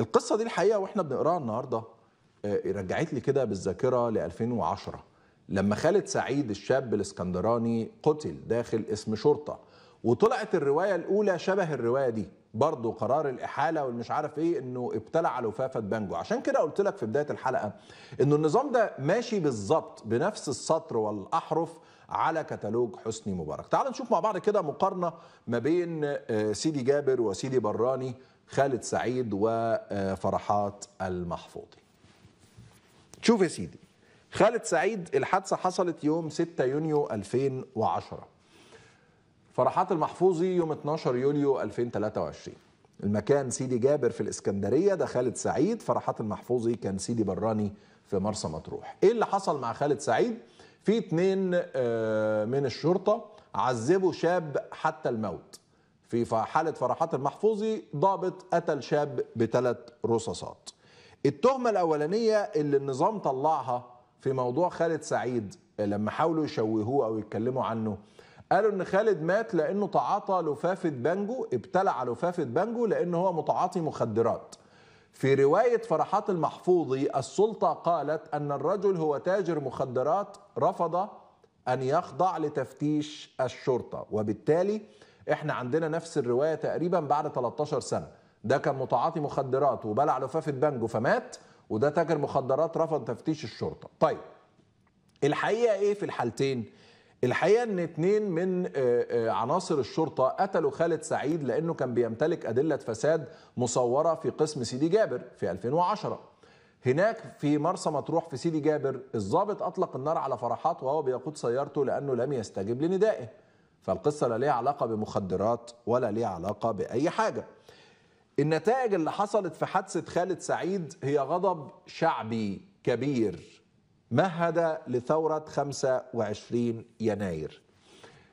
القصه دي الحقيقه واحنا بنقراها النهارده آه، رجعت لي كده بالذاكره ل 2010 لما خالد سعيد الشاب الاسكندراني قتل داخل اسم شرطه وطلعت الروايه الاولى شبه الروايه دي برضه قرار الاحاله والمش عارف ايه انه ابتلع لفافه بانجو عشان كده قلت لك في بدايه الحلقه انه النظام ده ماشي بالظبط بنفس السطر والاحرف على كتالوج حسني مبارك تعال نشوف مع بعض كده مقارنه ما بين آه، سيدي جابر وسيدي براني خالد سعيد وفرحات آه، المحفوظي شوف يا سيدي خالد سعيد الحادثه حصلت يوم 6 يونيو 2010 فرحات المحفوظي يوم 12 يوليو 2023 المكان سيدي جابر في الإسكندرية ده خالد سعيد فرحات المحفوظي كان سيدي براني في مرسى مطروح إيه اللي حصل مع خالد سعيد؟ في اتنين آه، من الشرطة عذبوا شاب حتى الموت في حالة فرحات المحفوظي ضابط قتل شاب بثلاث رصاصات التهمة الأولانية اللي النظام طلعها في موضوع خالد سعيد لما حاولوا يشوهوه أو يتكلموا عنه قالوا ان خالد مات لانه تعاطى لفافه بانجو ابتلع لفافه بانجو لان هو متعاطي مخدرات في روايه فرحات المحفوظي السلطه قالت ان الرجل هو تاجر مخدرات رفض ان يخضع لتفتيش الشرطه وبالتالي احنا عندنا نفس الروايه تقريبا بعد 13 سنه ده كان متعاطي مخدرات وبلع لفافه بانجو فمات وده تاجر مخدرات رفض تفتيش الشرطه طيب الحقيقه ايه في الحالتين الحقيقه ان اثنين من آه، آه، عناصر الشرطه قتلوا خالد سعيد لانه كان بيمتلك ادله فساد مصوره في قسم سيدي جابر في 2010 هناك في مرسى مطروح في سيدي جابر الضابط اطلق النار على فرحات وهو بيقود سيارته لانه لم يستجب لندائه فالقصه لا ليها علاقه بمخدرات ولا ليها علاقه باي حاجه النتائج اللي حصلت في حادثه خالد سعيد هي غضب شعبي كبير مهد لثورة 25 يناير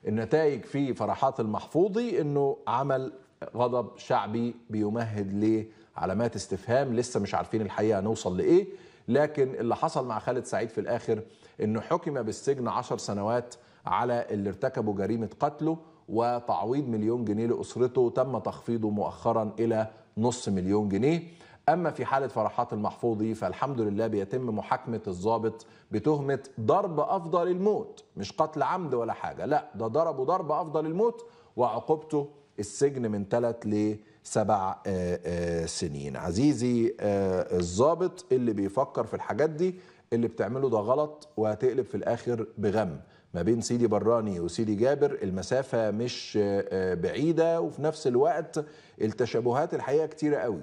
النتائج في فرحات المحفوظي أنه عمل غضب شعبي بيمهد لعلامات استفهام لسه مش عارفين الحقيقة نوصل لإيه لكن اللي حصل مع خالد سعيد في الآخر أنه حكم بالسجن 10 سنوات على اللي ارتكبوا جريمة قتله وتعويض مليون جنيه لأسرته تم تخفيضه مؤخرا إلى نص مليون جنيه أما في حالة فرحات المحفوظي فالحمد لله بيتم محاكمة الضابط بتهمة ضرب أفضل الموت مش قتل عمد ولا حاجة لا ده ضربه ضرب أفضل الموت وعقوبته السجن من ثلاث لسبع آه، آه، سنين عزيزي آه، الضابط اللي بيفكر في الحاجات دي اللي بتعمله ده غلط وهتقلب في الآخر بغم ما بين سيدي براني وسيدي جابر المسافة مش بعيدة وفي نفس الوقت التشابهات الحقيقة كتيرة قوي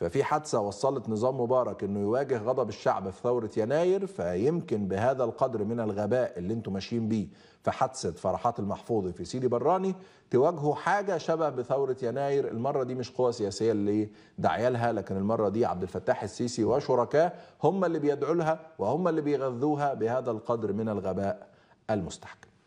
ففي حادثة وصلت نظام مبارك انه يواجه غضب الشعب في ثورة يناير فيمكن بهذا القدر من الغباء اللي انتم ماشيين بيه في حادثة فرحات المحفوظي في سيدي براني تواجهوا حاجة شبه بثورة يناير المرة دي مش قوى سياسية اللي داعية لها لكن المرة دي عبد الفتاح السيسي وشركاه هم اللي بيدعوا لها وهم اللي بيغذوها بهذا القدر من الغباء المستحكم